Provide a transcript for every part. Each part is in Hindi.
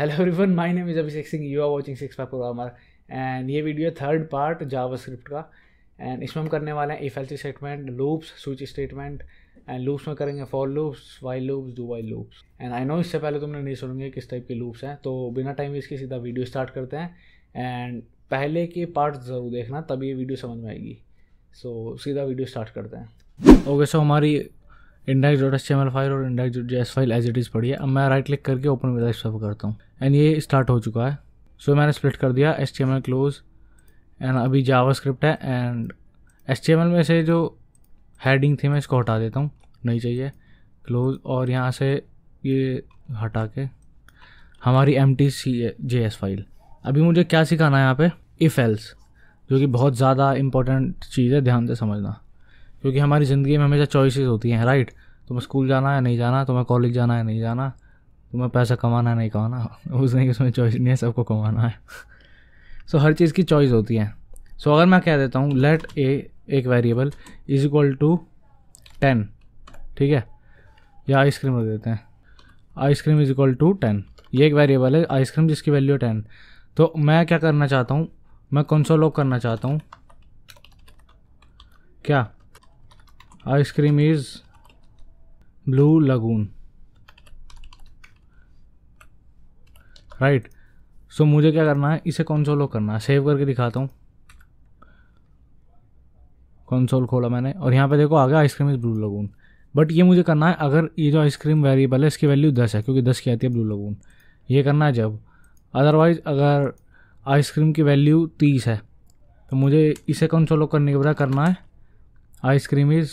Hello everyone my name is Abhishek Singh you are watching six five programmer and ये वीडियो थर्ड पार्ट जावास्क्रिप्ट का एंड इसमें हम करने वाले हैं if else statement loops switch statement and loops में करेंगे for loops while loops do while loops and I know इससे पहले तुमने नहीं सुनेंगे किस टाइप के लूप्स हैं तो बिना टाइम वेस्ट के सीधा वीडियो स्टार्ट करते हैं एंड पहले के पार्ट ज़रूर देखना तभी ये वीडियो समझ में आएगी सो so, सीधा वीडियो स्टार्ट करते हैं ओके okay, सो so हमारी index dot S M L file और index dot S file as it is पढ़ी है अब मैं राइट क्लिक करके ओपन विद एक्स करता हूँ एंड ये स्टार्ट हो चुका है सो so, मैंने स्प्लिट कर दिया S T M L close and अभी जावा स्क्रिप्ट है and S T M L में से जो हैडिंग थी मैं इसको हटा देता हूँ नहीं चाहिए क्लोज और यहाँ से ये हटा के हमारी M T C J S file अभी मुझे क्या सिखाना है यहाँ पे इफ़ एल्स जो कि बहुत ज़्यादा इंपॉर्टेंट चीज़ है ध्यान से समझना क्योंकि हमारी ज़िंदगी में हमेशा चॉइसेस होती हैं राइट तुम्हें स्कूल जाना है नहीं जाना तुम्हें कॉलेज जाना है नहीं जाना तुम्हें पैसा कमाना है नहीं कमाना उसने उसमें चॉइस नहीं है सबको कमाना है सो so, हर चीज़ की चॉइस होती है सो so, अगर मैं कह देता हूँ लेट ए एक variable is equal to ten ठीक है या आइसक्रीम रख देते हैं ice cream is equal to ten ये एक वेरिएबल है आइसक्रीम जिसकी वैल्यू टेन तो मैं क्या करना चाहता हूँ मैं कौन लॉक करना चाहता हूँ क्या ice cream is blue lagoon right right. सो मुझे क्या करना है इसे कंसोल करना है सेव करके दिखाता हूँ कंसोल खोला मैंने और यहाँ पे देखो आ गया ice cream is blue lagoon but ये मुझे करना है अगर ये जो आइसक्रीम वेरिएबल है इसकी वैल्यू दस है क्योंकि दस की आती है ब्लू लगून ये करना है जब अदरवाइज़ अगर आइसक्रीम की वैल्यू तीस है तो मुझे इसे कंसोल करने के बजाय करना है आइसक्रीम इज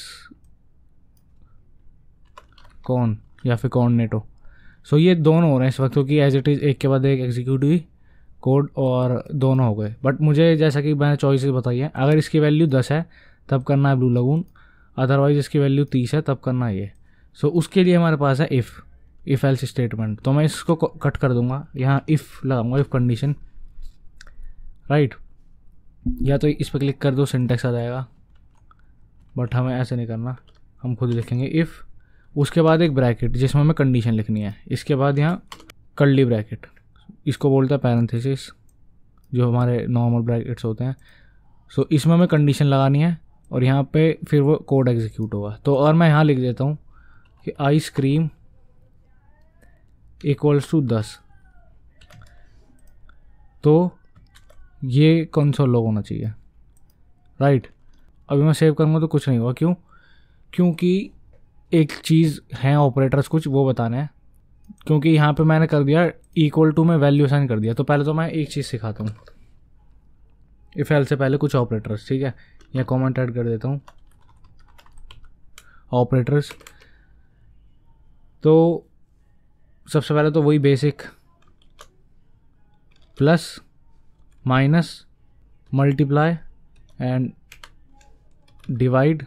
कौन या फिर कौन नेटो सो so, ये दोनों हो रहे हैं इस वक्त क्योंकि एज इट इज़ एक के बाद एक एग्जीक्यूटिव कोड और दोनों हो गए बट मुझे जैसा कि मैंने चॉइसेस बताई है अगर इसकी वैल्यू दस है तब करना है ब्लू लगून अदरवाइज इसकी वैल्यू तीस है तब करना ये सो so, उसके लिए हमारे पास है इफ़ इफ़ एल्स स्टेटमेंट तो मैं इसको कट कर दूंगा यहाँ इफ़ लगाऊंगा इफ़ कंडीशन राइट या तो इस पर क्लिक कर दो सिंटेक्स आ जाएगा बट हमें ऐसे नहीं करना हम खुद लिखेंगे इफ़ उसके बाद एक ब्रैकेट जिसमें हमें कंडीशन लिखनी है इसके बाद यहाँ कल्ली ब्रैकेट इसको बोलते हैं पैरेंथेसिस जो हमारे नॉर्मल ब्रैकेट्स होते हैं सो so, इसमें हमें कंडीशन लगानी है और यहाँ पे फिर वो कोड एग्जीक्यूट होगा तो और मैं यहाँ लिख देता हूँ कि आइस क्रीम इक्वल्स टू दस तो ये कौन सा लोग होना चाहिए राइट अभी मैं सेव करूँगा तो कुछ नहीं हुआ क्यों क्योंकि एक चीज़ है ऑपरेटर्स कुछ वो बताना है क्योंकि यहाँ पे मैंने कर दिया इक्वल टू में वैल्यू साइन कर दिया तो पहले तो मैं एक चीज़ सिखाता हूँ इफ़ एल से पहले कुछ ऑपरेटर्स ठीक है या कमेंट ऐड कर देता हूँ ऑपरेटर्स तो सबसे पहले तो वही basic plus minus multiply and divide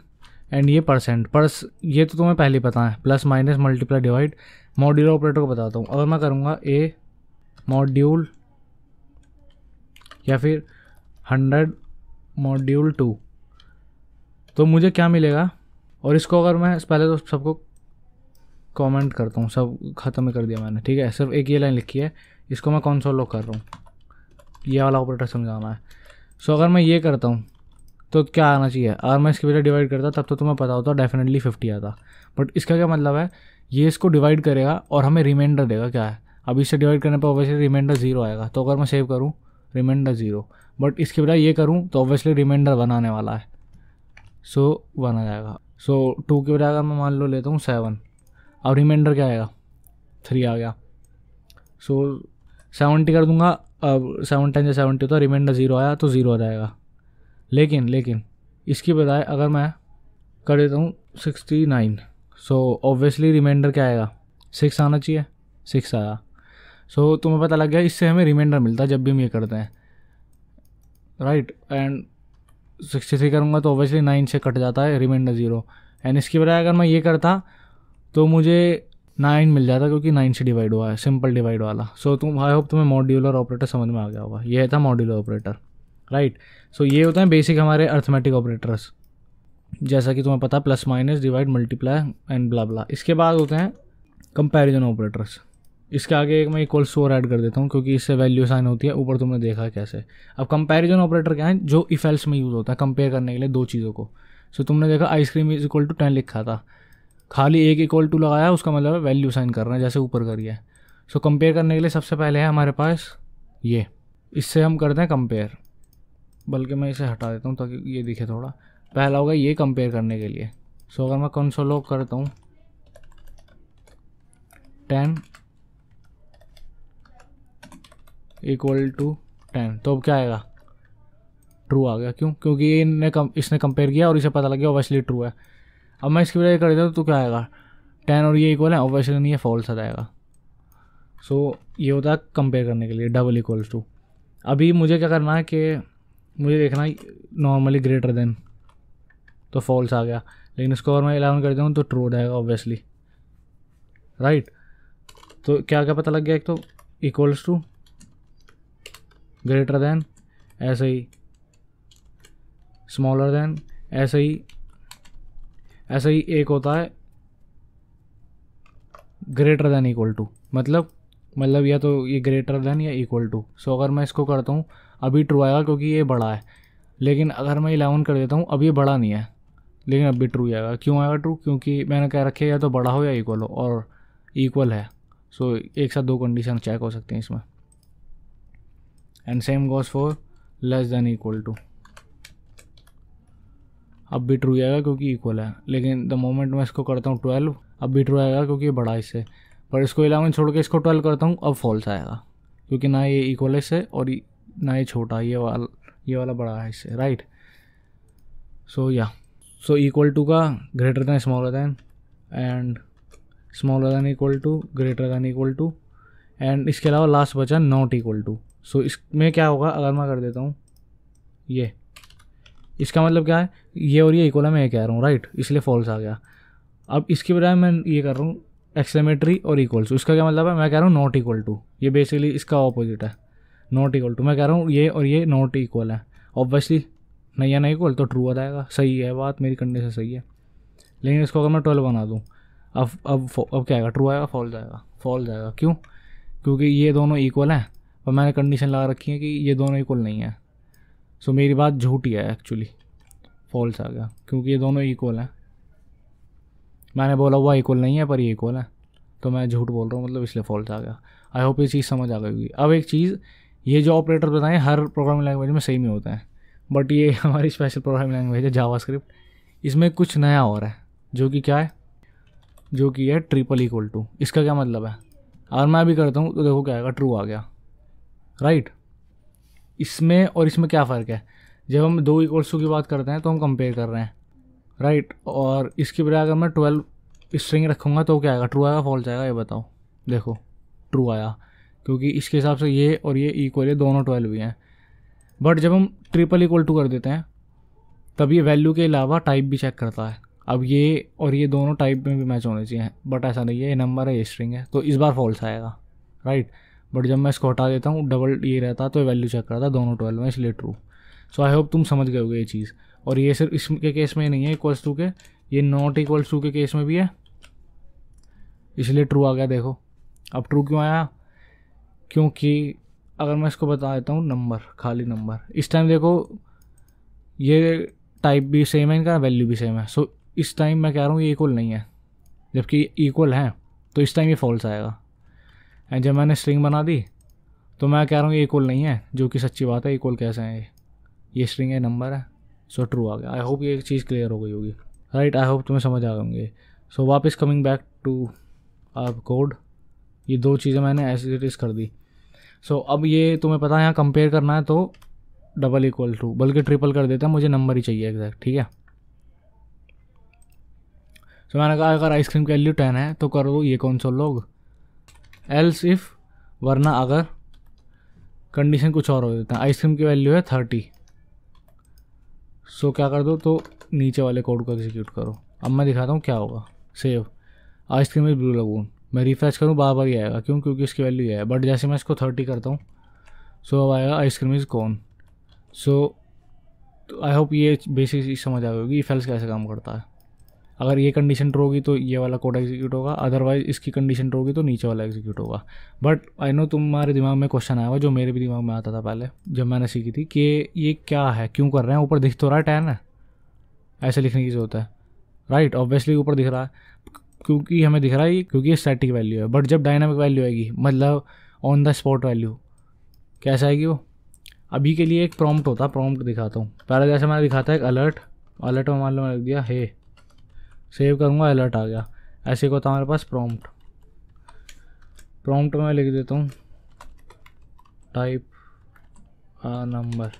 and ये परसेंट परस ये तो तुम्हें पहले पता है plus minus multiply divide modular operator को बताता हूँ अगर मैं करूँगा ए मॉड्यूल या फिर हंड्रेड मॉड्यूल टू तो मुझे क्या मिलेगा और इसको अगर मैं पहले तो सबको कमेंट करता हूँ सब ख़त्म कर दिया मैंने ठीक है सिर्फ एक ये लाइन लिखी है इसको मैं कौन सा लॉक कर रहा हूँ ये वाला ऑपरेटर समझाना है सो अगर मैं ये करता हूँ तो क्या आना चाहिए अगर मैं इसके बजाय डिवाइड करता तब तो तुम्हें पता होता डेफिनेटली फिफ्टी आता बट इसका क्या मतलब है ये इसको डिवाइड करेगा और हमें रिमाइंडर देगा क्या है अब इससे डिवाइड करने पर ऑब्वियसली रिमाइंडर जीरो आएगा तो अगर मैं सेव करूँ रिमाइंडर जीरो बट इसके बजाय ये करूँ तो ऑब्वियसली रिमाइंडर वन आने वाला है सो वन आ जाएगा सो टू के बजाय अगर मैं मान लो लेता हूँ सेवन अब रिमाइंडर क्या आएगा थ्री आ गया सो so, सेवेंटी कर दूंगा अब सेवन टेन या सेवेंटी होता है रिमाइंडर जीरो आया तो ज़ीरो आ जाएगा लेकिन लेकिन इसकी बजाय अगर मैं कर देता हूँ sixty nine so obviously remainder क्या आएगा सिक्स आना चाहिए सिक्स आया सो so, तुम्हें पता लग गया इससे हमें रिमाइंडर मिलता है जब भी हम ये करते हैं राइट एंड सिक्सटी थ्री करूँगा तो ऑब्वियसली नाइन से कट जाता है रिमाइंडर ज़ीरो एंड इसकी बजाय अगर मैं ये करता तो मुझे नाइन मिल जाता क्योंकि नाइन से डिवाइड हुआ है सिंपल डिवाइड वाला सो so, तुम आई होप तुम्हें मॉड्यूलर ऑपरेटर समझ में आ गया होगा यह था मॉड्यूलर ऑपरेटर राइट सो ये होते हैं बेसिक हमारे अर्थमेटिक ऑपरेटर्स जैसा कि तुम्हें पता plus minus divide multiply and blah blah इसके बाद होते हैं कंपैरिजन ऑपरेटर्स इसके आगे एक मैं इक्वल स्टोर ऐड कर देता हूँ क्योंकि इससे वैल्यू साइन होती है ऊपर तुमने देखा कैसे अब कंपैरिजन ऑपरेटर क्या है जो इफेल्स में यूज़ होता है कंपेयर करने के लिए दो चीज़ों को सो so, तुमने देखा ice cream is equal to ten लिखा था खाली एक इक्वल टू लगाया उसका मतलब है वैल्यू साइन कर रहे हैं जैसे ऊपर करिए सो कंपेयर करने के लिए सबसे पहले है हमारे पास ये इससे हम करते हैं कंपेयर बल्कि मैं इसे हटा देता हूँ ताकि ये दिखे थोड़ा पहला होगा ये कंपेयर करने के लिए सो अगर मैं लोग करता हूँ टेन इक्वल टू टेन तो अब क्या आएगा ट्रू आ गया क्यों क्योंकि ये इनने कम इसने कंपेयर किया और इसे पता लग गया ओबियसली ट्रू है अब मैं इसकी वजह कर देता हूँ तो क्या आएगा टेन और ये इक्वल है ओबियसली नहीं है फॉल्स आ जाएगा सो so, ये होता है कंपेयर करने के लिए डबल इक्वल्स टू अभी मुझे क्या करना है कि मुझे देखना नॉर्मली ग्रेटर देन तो फॉल्स आ गया लेकिन इसको अगर मैं इलेवन कर दूँ तो ट्रू हो जाएगा ऑब्वियसली राइट तो क्या क्या पता लग गया एक तो इक्वल्स टू ग्रेटर देन ऐसे ही स्मॉलर देन ऐसे ही ऐसे ही एक होता है ग्रेटर देन इक्वल टू मतलब मतलब या तो ये ग्रेटर देन या इक्वल टू सो अगर मैं इसको करता हूँ अभी ट्रू आएगा क्योंकि ये बड़ा है लेकिन अगर मैं इलेवन कर देता हूँ अब ये बड़ा नहीं है लेकिन अब भी ट्रू आएगा क्यों आएगा ट्रू क्योंकि मैंने कह रखे या तो बड़ा हो या इक्वल हो और इक्वल है सो so, एक साथ दो कंडीशन चेक हो सकते हैं इसमें and same goes for less than equal to अब भी ट्रू आएगा क्योंकि इक्वल है लेकिन द मोमेंट मैं इसको करता हूँ ट्वेल्व अब भी ट्रू आएगा क्योंकि ये बड़ा इससे पर इसको इलेवन छोड़ के इसको ट्वेल्व करता हूँ अब फॉल्स आएगा क्योंकि ना ये इक्वल है इससे और इतना ये छोटा ये वाला ये वाला बड़ा है इससे राइट सो या सो इक्वल टू का greater than smaller than and smaller than equal to greater than equal to and इसके अलावा लास्ट बचा नॉट इक्वल टू सो इसमें क्या होगा अगर मैं कर देता हूँ ये इसका मतलब क्या है ये और ये इक्वल है मैं ये कह रहा हूँ राइट इसलिए फॉल्स आ गया अब इसके बजाय मैं ये कर रहा हूँ एक्सलेमेटरी और इक्वल्स इसका क्या मतलब है मैं कह रहा हूँ नॉट इक्वल टू ये बेसिकली इसका ऑपोजिट है नॉट इक्वल टू मैं कह रहा हूँ ये और ये नॉट इक्वल है ऑब्वियसली नहीं है नहीं इक्वल तो ट्रू आ जाएगा सही है बात मेरी कंडीशन सही है लेकिन इसको अगर मैं ट्वेल्व बना दूँ अब अब अब क्या आएगा ट्रू आएगा फॉल जाएगा फॉल जाएगा क्यों क्योंकि ये दोनों इक्वल हैं और मैंने कंडीशन लगा रखी है कि ये दोनों इक्वल नहीं है सो मेरी बात झूठी है एक्चुअली फॉल्स आ गया क्योंकि ये दोनों इक्वल हैं मैंने बोला हुआ इक्वल नहीं है पर ये इक्वल है तो मैं झूठ बोल रहा हूँ मतलब इसलिए फॉल्स आ गया आई होप ये चीज़ समझ आ गई होगी अब एक चीज़ ये जो ऑपरेटर बताएं हर प्रोग्रामिंग लैंग्वेज में सही में होते हैं बट ये हमारी स्पेशल प्रोग्रामिंग लैंग्वेज है जावास्क्रिप्ट इसमें कुछ नया हो रहा है जो कि क्या है जो कि है ट्रिपल इक्वल टू इसका क्या मतलब है अगर मैं भी करता हूँ तो देखो क्या आएगा ट्रू आ गया राइट right? इसमें और इसमें क्या फ़र्क है जब हम दो इक्वल्स टू की बात करते हैं तो हम कंपेयर कर रहे हैं राइट right? और इसके बजाय अगर मैं ट्वेल्व स्ट्रिंग रखूँगा तो क्या आएगा ट्रू आएगा फॉल्स आएगा ये बताओ देखो ट्रू आया क्योंकि इसके हिसाब से ये और ये इक्वल है दोनों ट्वेल्व ही हैं बट जब हम ट्रिपल इक्वल टू कर देते हैं तब ये वैल्यू के अलावा टाइप भी चेक करता है अब ये और ये दोनों टाइप में भी मैच होने चाहिए बट ऐसा नहीं है ये नंबर है ये स्ट्रिंग है तो इस बार फॉल्स आएगा राइट बट जब मैं इसको हटा देता हूँ डबल ये रहता तो वैल्यू चेक करता दोनों ट्वेल्व में इसलिए ट्रू सो आई होप तुम समझ गए होगे ये चीज़ और ये सिर्फ इसके केस में नहीं है इक्वल्स टू के ये नॉट इक्वल्स टू के केस में भी है इसलिए ट्रू आ गया देखो अब ट्रू क्यों आया क्योंकि अगर मैं इसको बता देता हूँ नंबर खाली नंबर इस टाइम देखो ये टाइप भी सेम है इनका वैल्यू भी सेम है सो so, इस टाइम मैं कह रहा हूँ ये इक्वल नहीं है जबकि इक्वल है तो इस टाइम ये फॉल्स आएगा एंड जब मैंने स्ट्रिंग बना दी तो मैं कह रहा हूँ ये इक्वल नहीं है जो कि सच्ची बात है इक्वल कैसे हैं ये ये स्ट्रिंग है नंबर है सो ट्रू आ गया आई होप ये चीज़ क्लियर हो गई होगी राइट आई होप तुम्हें समझ आ गए सो वापस coming back to our code ये दो चीज़ें मैंने एज इट इज़ कर दी सो so, अब ये तुम्हें पता है यहाँ कंपेयर करना है तो डबल इक्वल टू बल्कि ट्रिपल कर देता मुझे नंबर ही चाहिए एग्जैक्ट ठीक है सो so, मैंने कहा अगर आइसक्रीम की वैल्यू टेन है तो कर दो ये कौन सा लोग एल्स इफ़ वरना अगर कंडीशन कुछ और हो देता है आइसक्रीम की वैल्यू है थर्टी सो so, क्या कर दो तो नीचे वाले कोड को एग्जीक्यूट करो अब मैं दिखाता हूँ क्या होगा save ice cream is blue lagoon मैं रिफ्रेश करूँ बार बार ही आएगा क्यों क्योंकि इसकी वैल्यू है बट जैसे मैं इसको थर्टी करता हूँ सो अब आएगा आइसक्रीम इज़ कौन सो आई होप ये बेसिक चीज़ समझ आ गई होगी फेल्स कैसे काम करता है अगर ये कंडीशन ट्रू होगी तो ये वाला कोड एग्जीक्यूट होगा अदरवाइज इसकी कंडीशन ट्रू होगी तो नीचे वाला एग्जीक्यूट होगा बट आई नो तुम्हारे दिमाग में क्वेश्चन आया हुआ जो मेरे भी दिमाग में आता था पहले जब मैंने सीखी थी कि ये क्या है क्यों कर रहे हैं ऊपर दिख तो रहा है टेन है ऐसे लिखने की ज़रूरत है राइट ऑब्वियसली ऊपर दिख रहा है क्योंकि हमें दिख रहा है क्योंकि ये स्टैटिक वैल्यू है बट जब डायनामिक वैल्यू आएगी मतलब ऑन द स्पॉट वैल्यू कैसे आएगी वो अभी के लिए एक प्रॉम्प्ट होता है प्रॉम्प्ट दिखाता हूँ पहले जैसे मैंने दिखाता है एक अलर्ट अलर्ट में मान लो मैंने लिख दिया हे सेव करूँगा अलर्ट आ गया ऐसे को होता हमारे पास प्रॉम्प्ट प्रॉम्प्ट में लिख देता हूँ टाइप नंबर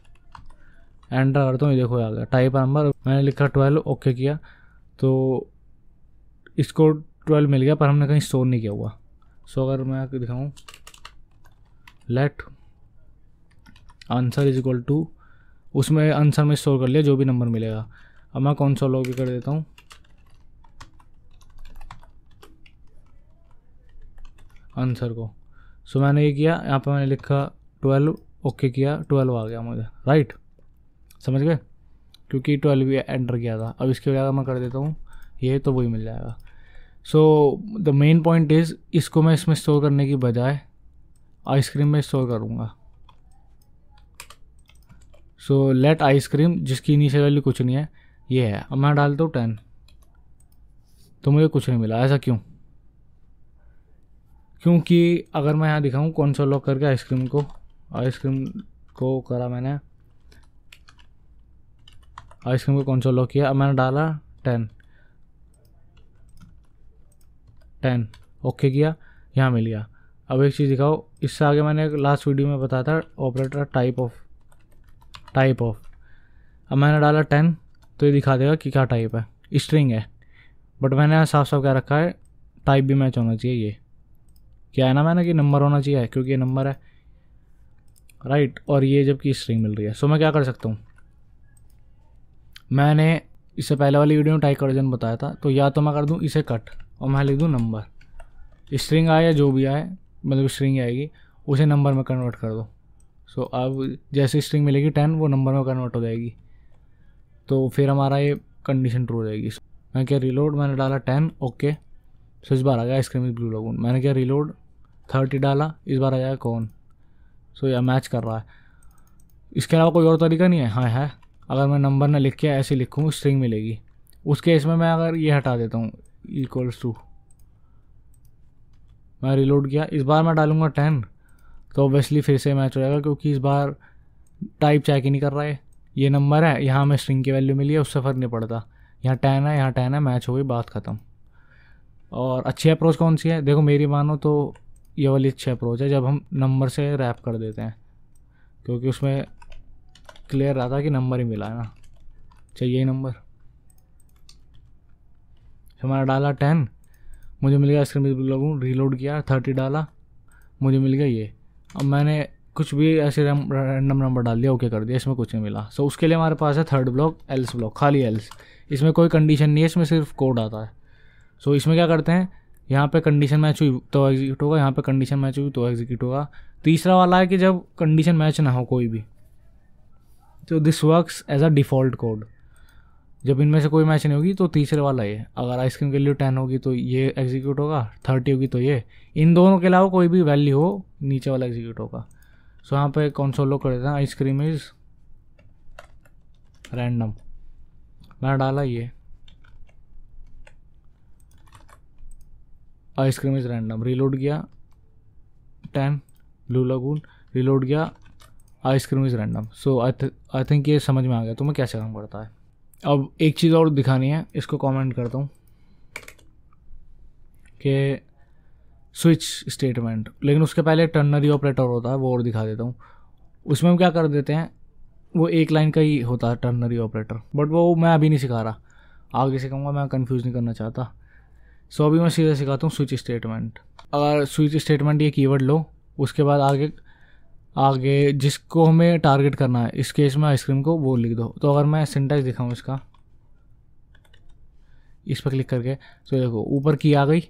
एंटर करता हूँ ये देखो आ गया टाइप नंबर मैंने लिखा ट्वेल्व ओके किया तो इसको ट्वेल्व मिल गया पर हमने कहीं स्टोर नहीं किया हुआ सो अगर मैं आपको दिखाऊँ let answer is equal to उसमें आंसर में स्टोर कर लिया जो भी नंबर मिलेगा अब मैं कौन सा लॉग कर देता हूँ आंसर को सो so, मैंने ये किया यहाँ पर मैंने लिखा ट्वेल्व ओके okay किया ट्वेल्व आ गया मुझे राइट समझ गए क्योंकि ट्वेल्व भी एंटर किया था अब इसके बजाय मैं कर देता हूँ ये तो वही मिल जाएगा so the main point is इसको मैं इसमें स्टोर करने की बजाय आइसक्रीम में स्टोर करूँगा सो लेट आइसक्रीम जिसकी इनिशियल वैल्यू कुछ नहीं है ये है अब मैं डालता हूँ टेन तो मुझे कुछ नहीं मिला ऐसा क्यों क्योंकि अगर मैं यहाँ दिखाऊँ कौन सा लॉक करके आइसक्रीम को आइसक्रीम को करा मैंने आइसक्रीम को कौन सा लॉक किया अब मैंने डाला टेन टेन ओके किया यहाँ मिल गया अब एक चीज़ दिखाओ इससे आगे मैंने लास्ट वीडियो में बताया था operator type of type of अब मैंने डाला टेन तो ये दिखा देगा कि क्या टाइप है स्ट्रिंग है बट मैंने साफ साफ क्या रखा है टाइप भी मैच होना चाहिए ये क्या है ना मैंने कि नंबर होना चाहिए क्योंकि ये नंबर है राइट right, और ये जबकि स्ट्रिंग मिल रही है सो so, मैं क्या कर सकता हूँ मैंने इससे पहले वाली वीडियो में टाइप वर्जन बताया था तो या तो मैं कर दूँ इसे कट और मैं लिख दूँ नंबर स्ट्रिंग आए या जो भी आए मतलब स्ट्रिंग आएगी उसे नंबर में कन्वर्ट कर दो सो so, अब जैसे स्ट्रिंग मिलेगी टेन वो नंबर में कन्वर्ट हो जाएगी तो फिर हमारा ये कंडीशन ट्रू हो जाएगी मैं क्या रिलोड मैंने डाला टेन ओके सो इस बार आ गया आइसक्रीम इज ब्लू लगून मैंने क्या रिलोड थर्टी डाला इस बार आ जाएगा कौन सो so, यह मैच कर रहा है इसके अलावा कोई और तरीका नहीं है हाँ है अगर मैं नंबर ना लिख के ऐसे लिखूँ स्ट्रिंग मिलेगी उस केस में मैं अगर ये हटा देता हूँ इक्वल्स टू मैं रिलोड किया इस बार मैं डालूंगा टेन तो ऑब्वियसली फिर से मैच हो जाएगा क्योंकि इस बार टाइप चेक ही नहीं कर रहा है ये नंबर है यहाँ हमें स्ट्रिंग की वैल्यू मिली है उससे फ़र्क नहीं पड़ता यहाँ टेन है यहाँ टेन है मैच हो गई बात ख़त्म और अच्छी अप्रोच कौन सी है देखो मेरी मानो तो ये वाली अच्छी अप्रोच है जब हम नंबर से रैप कर देते हैं क्योंकि उसमें क्लियर रहा था कि नंबर ही मिला है ना चाहिए नंबर हमारा डाला टेन मुझे मिल गया आइसक्रीम पर लगूँ रीलोड किया थर्टी डाला मुझे मिल गया ये अब मैंने कुछ भी ऐसे रैंडम नंबर डाल दिया ओके कर दिया इसमें कुछ नहीं मिला सो so, उसके लिए हमारे पास है थर्ड ब्लॉक एल्स ब्लॉक खाली एल्स इसमें कोई कंडीशन नहीं है इसमें सिर्फ कोड आता है सो so, इसमें क्या करते हैं यहाँ पे कंडीशन मैच हुई तो एग्जीक्यूट होगा यहाँ पे कंडीशन मैच हुई तो एग्जीक्यूट होगा तीसरा वाला है कि जब कंडीशन मैच ना हो कोई भी तो this works as a default code जब इनमें से कोई मैच नहीं होगी तो तीसरे वाला ये अगर आइसक्रीम के लिए टेन होगी तो ये एग्जीक्यूट होगा थर्टी होगी तो ये इन दोनों के अलावा कोई भी वैल्यू हो नीचे वाला एग्जीक्यूट होगा सो यहाँ पे लोग कर देते हैं आइसक्रीम इज़ रैंडम मैंने डाला ये आइसक्रीम इज़ रैंडम रीलोड किया टेन ब्लू लगून रीलोड किया ice cream is random so I think ये समझ में आ गया तो मैं कैसे काम करता है अब एक चीज़ और दिखानी है इसको कमेंट करता हूँ कि स्विच स्टेटमेंट लेकिन उसके पहले टर्नरी ऑपरेटर होता है वो और दिखा देता हूँ उसमें हम क्या कर देते हैं वो एक लाइन का ही होता है टर्नरी ऑपरेटर बट वो मैं अभी नहीं सिखा रहा आगे सिखाऊंगा मैं कंफ्यूज नहीं करना चाहता सो अभी मैं सीधा सिखाता हूँ स्विच स्टेटमेंट अगर स्विच स्टेटमेंट ये कीवर्ड लो उसके बाद आगे आगे जिसको हमें टारगेट करना है इस केस में आइसक्रीम को वो लिख दो तो अगर मैं सिंटेक्स दिखाऊँ इसका इस पर क्लिक करके तो देखो ऊपर की आ गई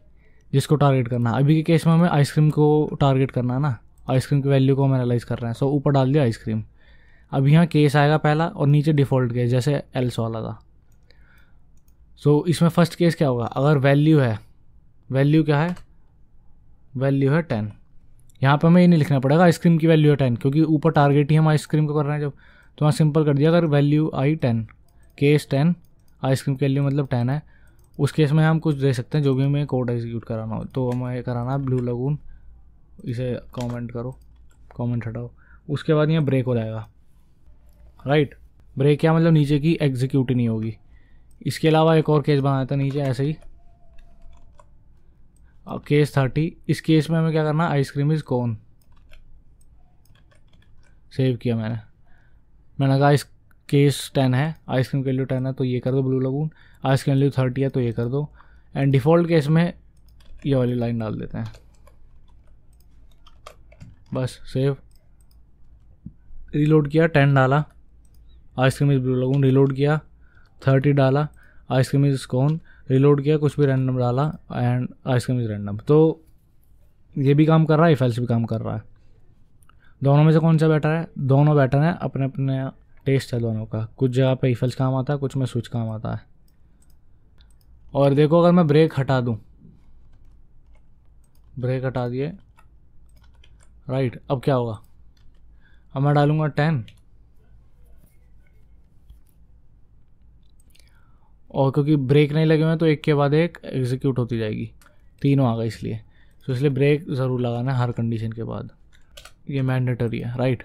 जिसको टारगेट करना है अभी के केस में हमें आइसक्रीम को टारगेट करना है ना आइसक्रीम की वैल्यू को हम एनालाइज कर रहे हैं सो ऊपर डाल दिया आइसक्रीम अब यहाँ केस आएगा पहला और नीचे डिफ़ॉल्ट केस जैसे एल्स वाला था सो इसमें फर्स्ट केस क्या होगा अगर वैल्यू है वैल्यू क्या है वैल्यू है टेन यहाँ पर हमें ये नहीं लिखना पड़ेगा आइसक्रीम की वैल्यू है टेन क्योंकि ऊपर टारगेट ही हम आइसक्रीम को कर रहे हैं जब तो वहाँ सिंपल कर दिया अगर वैल्यू आई टेन केस टेन आइसक्रीम की वैल्यू मतलब टेन है उस केस में हम कुछ दे सकते हैं जो भी हमें कोड एग्जीक्यूट कराना हो तो हमें कराना है ब्लू लगून इसे कॉमेंट करो कॉमेंट हटाओ उसके बाद यहाँ ब्रेक हो जाएगा राइट ब्रेक क्या मतलब नीचे की एग्जीक्यूट नहीं होगी इसके अलावा एक और केस बनाया था नीचे ऐसे ही केस थर्टी इस केस में हमें क्या करना आइसक्रीम इज़ कौन सेव किया मैंने मैंने कहा इस केस टेन है आइसक्रीम के लिए टेन है तो ये कर दो ब्लू लगून आइसक्रीम के लिए थर्टी है तो ये कर दो एंड डिफ़ॉल्ट केस में ये वाली लाइन डाल देते हैं बस सेव रीलोड किया टेन डाला ice cream is blue lagoon reload किया थर्टी डाला आइसक्रीम इज़ कौन रिलोड किया कुछ भी रैंडम डाला एंड आइसक्रीम इज रैंडम तो ये भी काम कर रहा है एफ भी काम कर रहा है दोनों में से कौन सा बेटर है दोनों बेटर हैं अपने अपने टेस्ट है दोनों का कुछ जगह पे इफल्स काम आता है कुछ में स्विच काम आता है और देखो अगर मैं ब्रेक हटा दूँ ब्रेक हटा दिए राइट अब क्या होगा अब मैं डालूँगा टेन और क्योंकि ब्रेक नहीं लगे हुए हैं तो एक के बाद एक एग्जीक्यूट होती जाएगी तीनों आ गए इसलिए तो इसलिए ब्रेक ज़रूर लगाना है हर कंडीशन के बाद ये मैंडेटरी है राइट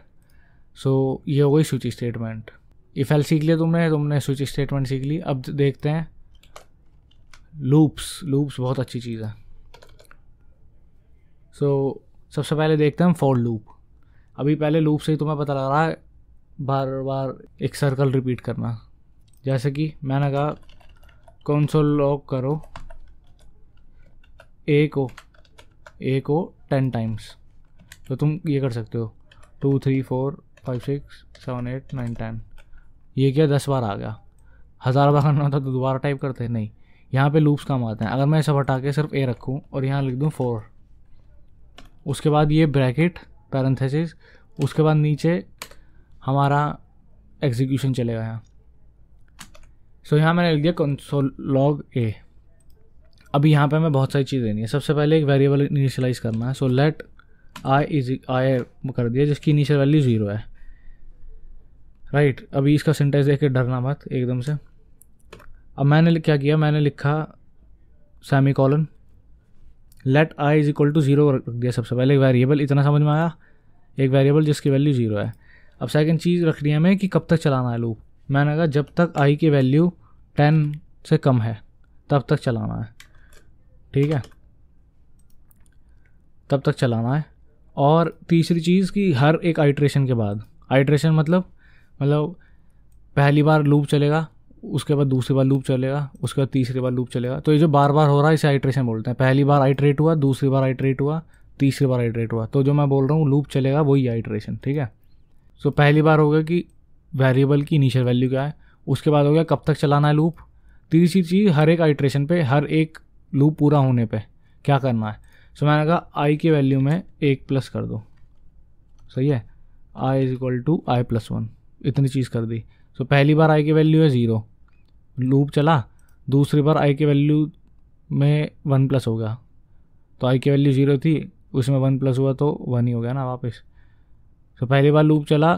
सो so, ये हो गई स्विच स्टेटमेंट इफ एल सीख लिया तुमने तुमने स्विच स्टेटमेंट सीख ली अब देखते हैं लूप्स लूप्स बहुत अच्छी चीज़ है सो so, सबसे पहले देखते हैं हम फॉर लूप अभी पहले लूप से ही तुम्हें पता लग रहा है बार बार एक सर्कल रिपीट करना जैसे कि मैंने कहा कंसोल लॉग करो ए को ए को टेन टाइम्स तो तुम ये कर सकते हो two three four five six seven eight nine ten ये क्या दस बार आ गया हज़ार बार करना था तो दोबारा टाइप करते नहीं यहाँ पे लूप्स काम आते हैं अगर मैं सब हटा के सिर्फ ए रखूँ और यहाँ लिख दूँ फोर उसके बाद ये ब्रैकेट पैरेंथेसिस उसके बाद नीचे हमारा एग्जीक्यूशन चलेगा यहाँ सो so, यहाँ मैंने लिख दिया कंसोल लॉग ए अभी यहाँ पे हमें बहुत सारी चीज़ देनी है सबसे पहले एक वेरिएबल इनिशियलाइज करना है so let i is I कर दिया जिसकी इनिशियल वैल्यू ज़ीरो है राइट right, अभी इसका सिंटेक्स देख के डरना मत एकदम से अब मैंने क्या किया मैंने लिखा semicolon let i is equal to zero रख दिया सबसे पहले एक वेरिएबल इतना समझ में आया एक वेरिएबल जिसकी वैल्यू ज़ीरो है अब सेकंड चीज़ रख रही है हमें कि कब तक चलाना है लूप मैंने कहा जब तक आई की वैल्यू टेन से कम है तब तक चलाना है ठीक है तब तक चलाना है और तीसरी चीज़ कि हर एक आइट्रेशन के बाद आइट्रेशन मतलब मतलब पहली बार लूप चलेगा उसके बाद दूसरी बार लूप चलेगा उसके बाद तीसरी बार लूप चलेगा तो ये जो बार बार हो रहा है इसे आइट्रेशन बोलते हैं पहली बार आइट्रेट हुआ दूसरी बार आइट्रेट हुआ तीसरी बार आइट्रेट हुआ तो जो मैं बोल रहा हूँ लूप चलेगा वही आइट्रेशन ठीक है सो so, पहली बार होगा कि वेरिएबल की इनिशियल वैल्यू क्या है उसके बाद हो गया कब तक चलाना है लूप तीसरी चीज़ हर एक आइट्रेशन पे हर एक लूप पूरा होने पे क्या करना है सो so, मैंने कहा आई के वैल्यू में एक प्लस कर दो सही है i is equal to i plus one इतनी चीज़ कर दी सो so, पहली बार आई की वैल्यू है ज़ीरो लूप चला दूसरी बार आई की वैल्यू में वन प्लस हो गया तो आई की वैल्यू ज़ीरो थी उसमें वन प्लस हुआ तो वन ही हो गया ना वापस तो so, पहली बार लूप चला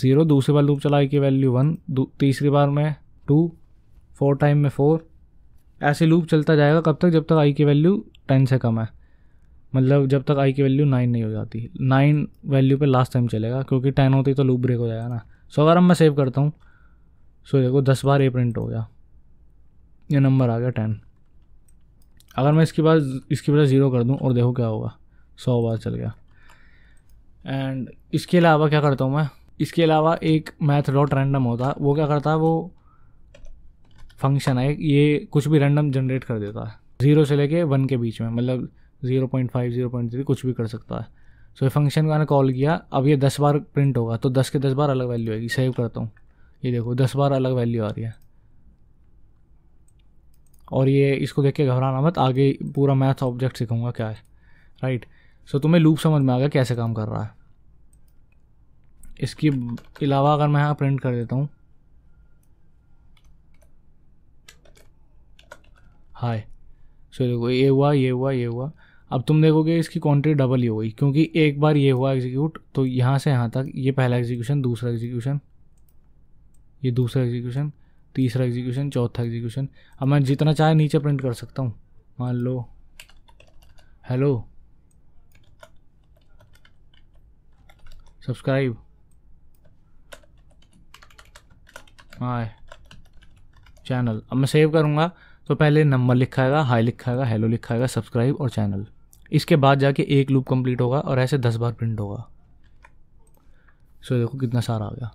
ज़ीरो दूसरी बार लूप चलाए की वैल्यू वन तीसरी बार में टू फोर टाइम में फोर ऐसे लूप चलता जाएगा कब तक जब तक आई की वैल्यू टेन से कम है मतलब जब तक आई की वैल्यू नाइन नहीं हो जाती नाइन वैल्यू पे लास्ट टाइम चलेगा क्योंकि टेन होती तो लूप ब्रेक हो जाएगा ना सो अगर अब मैं सेव करता हूँ सो देखो दस बार ए प्रिंट हो गया ये नंबर आ गया टेन अगर मैं इसके बाद इसकी वजह ज़ीरो कर दूँ और देखो क्या होगा सौ बार चल गया एंड इसके अलावा क्या करता हूँ मैं इसके अलावा एक मैथ डॉट रैंडम होता है वो क्या करता है वो फंक्शन है ये कुछ भी रैंडम जनरेट कर देता है ज़ीरो से लेके वन के बीच में मतलब zero point five zero point three कुछ भी कर सकता है सो ये फंक्शन मैंने कॉल किया अब ये दस बार प्रिंट होगा तो दस के दस बार अलग वैल्यू आएगी सेव करता हूँ ये देखो दस बार अलग वैल्यू आ रही है और ये इसको देख के घबराना मत आगे पूरा मैथ ऑब्जेक्ट सीखूँगा क्या है राइट सो तुम्हें लूप समझ में आ गया कैसे काम कर रहा है इसके अलावा अगर मैं यहाँ प्रिंट कर देता हूँ हाय सो देखो ये हुआ ये हुआ ये हुआ अब तुम देखोगे इसकी क्वांटिटी डबल ही हो गई क्योंकि एक बार ये हुआ एग्जीक्यूट तो यहाँ से यहाँ तक ये पहला एग्जीक्यूशन दूसरा एग्जीक्यूशन ये दूसरा एग्जीक्यूशन तीसरा एग्जीक्यूशन चौथा एग्जीक्यूशन अब मैं जितना चाहे नीचे प्रिंट कर सकता हूँ मान लो हेलो सब्सक्राइब हाय चैनल अब मैं सेव करूँगा तो पहले नंबर लिखा है हाई लिखा है हेलो लिखा है सब्सक्राइब और चैनल इसके बाद जाके एक लूप कंप्लीट होगा और ऐसे दस बार प्रिंट होगा सो देखो कितना सारा आ गया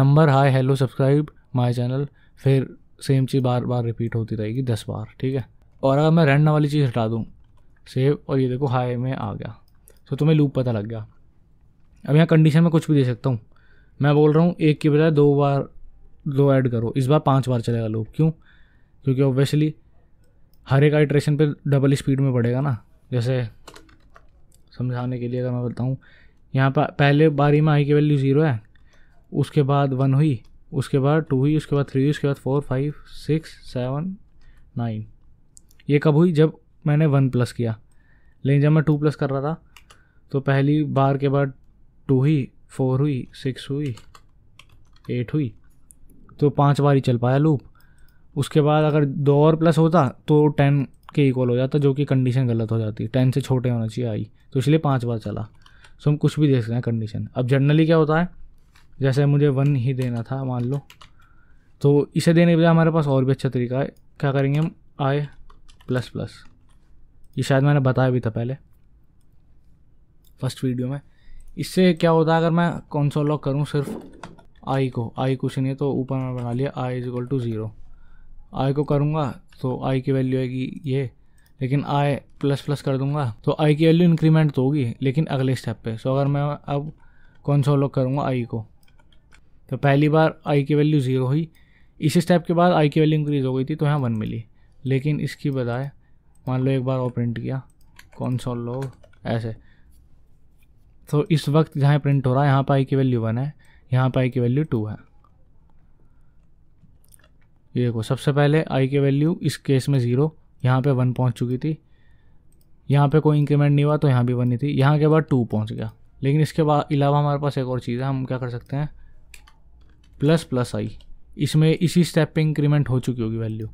नंबर hi hello subscribe my channel फिर सेम चीज़ बार बार रिपीट होती रहेगी दस बार ठीक है और अगर मैं रैंडम वाली चीज़ हटा दूँ सेव और ये देखो हाई में आ गया सो तुम्हें लूप पता लग गया अब यहाँ कंडीशन में कुछ भी दे सकता हूँ मैं बोल रहा हूँ एक की बजाय दो बार दो ऐड करो इस बार पाँच बार चलेगा लूप क्यों क्योंकि ऑब्वियसली हर एक आइट्रेशन पे डबल स्पीड में पड़ेगा ना जैसे समझाने के लिए अगर मैं बताऊँ यहाँ पर पहले बारी में आई की वैल्यू ज़ीरो है उसके बाद वन हुई उसके बाद टू हुई उसके बाद थ्री हुई उसके बाद four five six seven nine ये कब हुई जब मैंने वन प्लस किया लेकिन जब मैं टू प्लस कर रहा था तो पहली बार के बाद टू हुई फोर हुई सिक्स हुई एट हुई तो पाँच बार ही चल पाया लूप उसके बाद अगर दो और प्लस होता तो टेन के इक्वल हो जाता जो कि कंडीशन गलत हो जाती टेन से छोटे होना चाहिए आई तो इसलिए पाँच बार चला सो हम कुछ भी देख सकते हैं कंडीशन अब जनरली क्या होता है जैसे मुझे वन ही देना था मान लो तो इसे देने के बजाय हमारे पास और भी अच्छा तरीका है क्या करेंगे हम आए प्लस प्लस ये शायद मैंने बताया भी था पहले फर्स्ट वीडियो में इससे क्या होता है अगर मैं कौन सा लॉक करूँ सिर्फ आई को आई कुछ नहीं है तो ऊपर में बना लिया i is equal to zero i को करूँगा तो आई की वैल्यू आएगी ये लेकिन आई प्लस प्लस कर दूंगा तो आई की वैल्यू इंक्रीमेंट तो होगी लेकिन अगले स्टेप पे सो अगर मैं अब कौन सा लॉक करूँगा आई को तो पहली बार आई की वैल्यू ज़ीरो हुई इसी स्टेप के बाद आई की वैल्यू इंक्रीज़ हो गई थी तो यहाँ वन मिली लेकिन इसकी बजाय मान लो एक बार और प्रिंट किया कौन सा लोग ऐसे तो इस वक्त जहाँ प्रिंट हो रहा है यहाँ पर आई की वैल्यू वन है यहाँ पर आई की वैल्यू टू है ये देखो सबसे पहले आई की वैल्यू इस केस में ज़ीरो यहाँ पे वन पहुँच चुकी थी यहाँ पे कोई इंक्रीमेंट नहीं हुआ तो यहाँ भी वन नहीं थी यहाँ के बाद टू पहुँच गया लेकिन इसके बाद अलावा हमारे पास एक और चीज़ है हम क्या कर सकते हैं प्लस प्लस आई इसमें इसी स्टेप पे इंक्रीमेंट हो चुकी होगी वैल्यू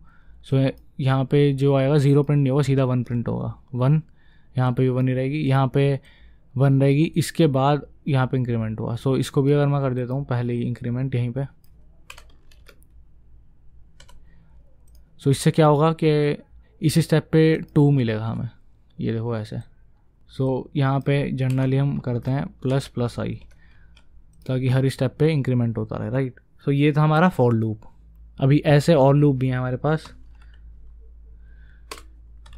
सो यहाँ पे जो आएगा ज़ीरो प्रिंट नहीं होगा सीधा वन प्रिंट होगा वन यहाँ पे भी वन ही रहेगी यहाँ पे वन रहेगी इसके बाद यहाँ पे इंक्रीमेंट हुआ सो so, इसको भी अगर मैं कर देता हूँ पहले ही इंक्रीमेंट यहीं पे सो so, इससे क्या होगा कि इस स्टेप पे टू मिलेगा हमें ये देखो ऐसे सो so, यहाँ पे जनरली हम करते हैं प्लस प्लस आई ताकि हर स्टेप पे इंक्रीमेंट होता रहे राइट सो so, ये था हमारा फॉर लूप अभी ऐसे और लूप भी हैं हमारे पास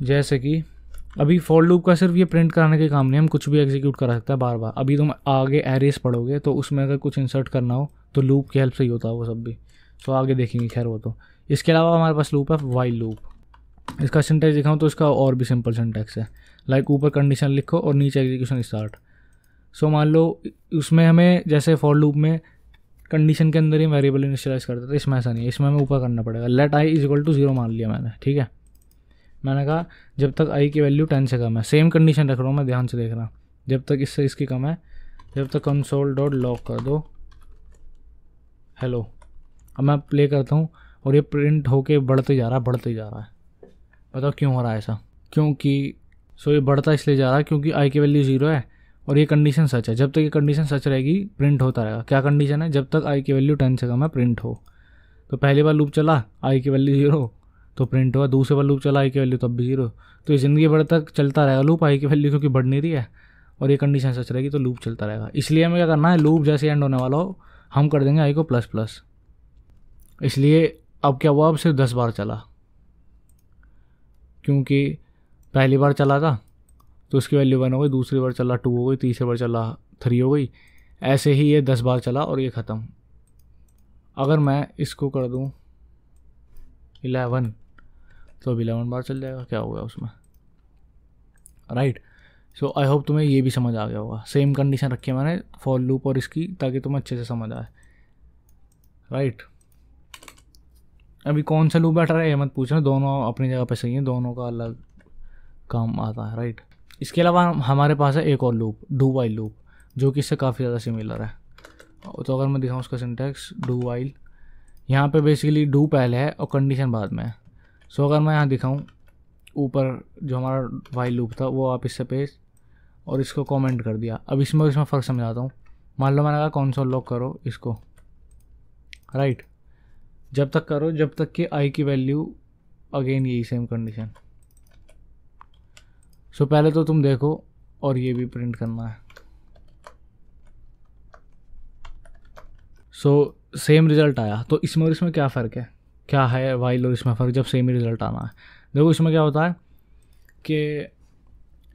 जैसे कि अभी फॉर लूप का सिर्फ ये प्रिंट कराने के काम नहीं हम कुछ भी एग्जीक्यूट करा सकते हैं बार बार अभी तुम आगे एरेस पढ़ोगे तो उसमें अगर कुछ इंसर्ट करना हो तो लूप की हेल्प से ही होता है वो सब भी तो आगे देखेंगे खैर वो तो इसके अलावा हमारे पास लूप है वाइल लूप इसका सिंटेक्स दिखाऊँ तो इसका और भी सिंपल सिंटेक्स है लाइक ऊपर कंडीशन लिखो और नीचे एग्जीक्यूशन स्टार्ट सो मान लो उसमें हमें जैसे फॉर लूप में कंडीशन के अंदर ही वेरिएबल इनिशियलाइज करते थे इसमें ऐसा नहीं है इसमें हमें ऊपर करना पड़ेगा let i is equal to zero मान लिया मैंने ठीक है मैंने कहा जब तक आई की वैल्यू टेन से कम है सेम कंडीशन रख रहा हूँ मैं ध्यान से देख रहा जब तक इससे इसकी कम है जब तक कंसोल डॉट लॉक कर दो हेलो अब मैं प्ले करता हूँ और ये प्रिंट होके बढ़ते जा रहा है बढ़ते जा रहा है बताओ क्यों हो रहा है ऐसा क्योंकि सो ये बढ़ता इसलिए जा रहा है क्योंकि आई की वैल्यू ज़ीरो है और ये कंडीशन सच है जब तक ये कंडीशन सच रहेगी प्रिंट होता रहेगा क्या कंडीशन है जब तक आई की वैल्यू टेन से कम है प्रिंट हो तो पहली बार लूप चला आई की वैल्यू ज़ीरो तो प्रिंट हुआ दूसरे बार लूप चला आई की वैल्यू तब भी जीरो तो ये ज़िंदगी भर तक चलता रहेगा लूप आई की वैल्यू क्योंकि बढ़ नहीं रही है और ये कंडीशन सच रहेगी तो लूप चलता रहेगा इसलिए हमें क्या करना है लूप जैसे एंड होने वाला हो हम कर देंगे आई को प्लस प्लस इसलिए अब क्या हुआ अब सिर्फ दस बार चला क्योंकि पहली बार चला था तो उसकी वैल्यू वन हो गई दूसरी बार चला टू हो गई तीसरी बार चला थ्री हो गई ऐसे ही ये दस बार चला और ये ख़त्म अगर मैं इसको कर दूँ इलेवन तो अब इलेवन बार चल जाएगा क्या होगा उसमें राइट सो आई होप तुम्हें ये भी समझ आ गया होगा सेम कंडीशन रखी है मैंने फॉर लूप और इसकी ताकि तुम्हें अच्छे से समझ आए राइट अभी कौन सा लूप बैठ रहा है ये मत पूछना दोनों अपनी जगह पे सही है दोनों का अलग काम आता है राइट इसके अलावा हमारे पास है एक और लूप डू वाइल लूप जो कि इससे काफ़ी ज़्यादा सिमिलर है तो अगर मैं दिखाऊँ उसका सिंटेक्स डू वाइल यहाँ पे बेसिकली डू पहले है और कंडीशन बाद में है सो अगर मैं यहाँ दिखाऊँ ऊपर जो हमारा वाइल लूप था वो आप इससे पेज और इसको कमेंट कर दिया अब इसमें इसमें फ़र्क समझाता हूँ मान लो मैंने कहा कौन सा लॉक करो इसको राइट जब तक करो जब तक कि आई की वैल्यू अगेन यही सेम कंडीशन सो पहले तो तुम देखो और ये भी प्रिंट करना है सो सेम रिज़ल्ट आया तो इसमें और इसमें क्या फ़र्क है क्या है वाइल और इसमें फ़र्क जब सेम ही रिज़ल्ट आना है देखो इसमें क्या होता है कि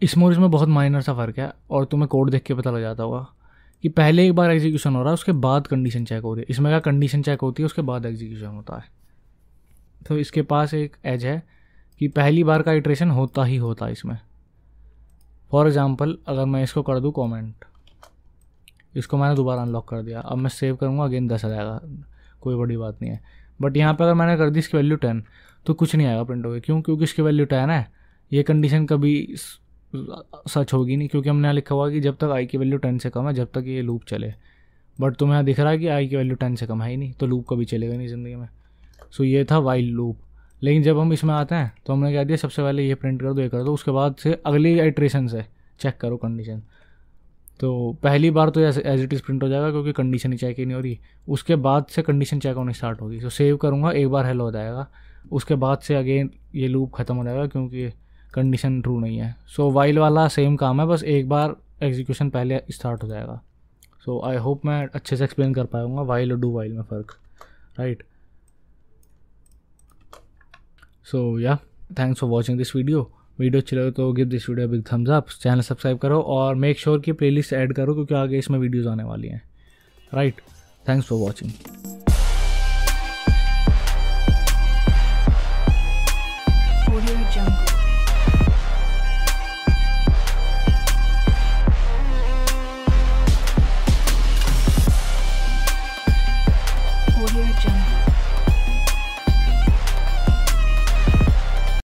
इसमें और इसमें बहुत माइनर सा फ़र्क है और तुम्हें कोड देख के पता लग जाता होगा कि पहले एक बार एग्जीक्यूशन हो रहा है उसके बाद कंडीशन चेक हो रही है इसमें क्या कंडीशन चेक होती है उसके बाद एग्जीक्यूशन होता है तो इसके पास एक एज है कि पहली बार का इटरेशन होता ही होता है इसमें फॉर एग्ज़ाम्पल अगर मैं इसको कर दूँ कॉमेंट इसको मैंने दोबारा अनलॉक कर दिया अब मैं सेव करूँगा अगेन दस हज़ार जाएगा कोई बड़ी बात नहीं है बट यहाँ पर अगर मैंने कर दी इसकी वैल्यू टेन तो कुछ नहीं आएगा प्रिंट होकर क्यों क्योंकि इसकी वैल्यू टेन है ये कंडीशन कभी सच होगी नहीं क्योंकि हमने यहाँ लिखा हुआ कि जब तक आई की वैल्यू टेन से कम है जब तक ये लूप चले बट तुम्हें यहाँ दिख रहा है कि आई की वैल्यू टेन से कम है ही नहीं तो लूप कभी चलेगा नहीं ज़िंदगी में सो ये था वाइल्ड लूप लेकिन जब हम इसमें आते हैं तो हमने कह दिया सबसे पहले ये प्रिंट कर दो ये कर दो उसके बाद से अगली इटरेशन से चेक करो कंडीशन तो पहली बार तो एज इट इज़ प्रिंट हो जाएगा क्योंकि कंडीशन ही चेक ही नहीं हो रही उसके बाद से कंडीशन चेक होनी स्टार्ट होगी तो सेव करूँगा एक बार हेलो हो जाएगा उसके बाद से अगेन ये लूप ख़त्म हो जाएगा क्योंकि कंडीशन ट्रू नहीं है सो so, वाइल वाला सेम काम है बस एक बार एग्जीक्यूशन पहले स्टार्ट हो जाएगा सो आई होप मैं अच्छे से एक्सप्लेन कर पाऊँगा वाइल और डू वाइल में फ़र्क राइट सो या thanks for watching this video video अच्छी लगे तो give this video big thumbs up channel subscribe करो और मेक श्योर की प्लेलिस्ट ऐड करो क्योंकि आगे इसमें वीडियोज़ आने वाली हैं राइट थैंक्स फॉर वॉचिंग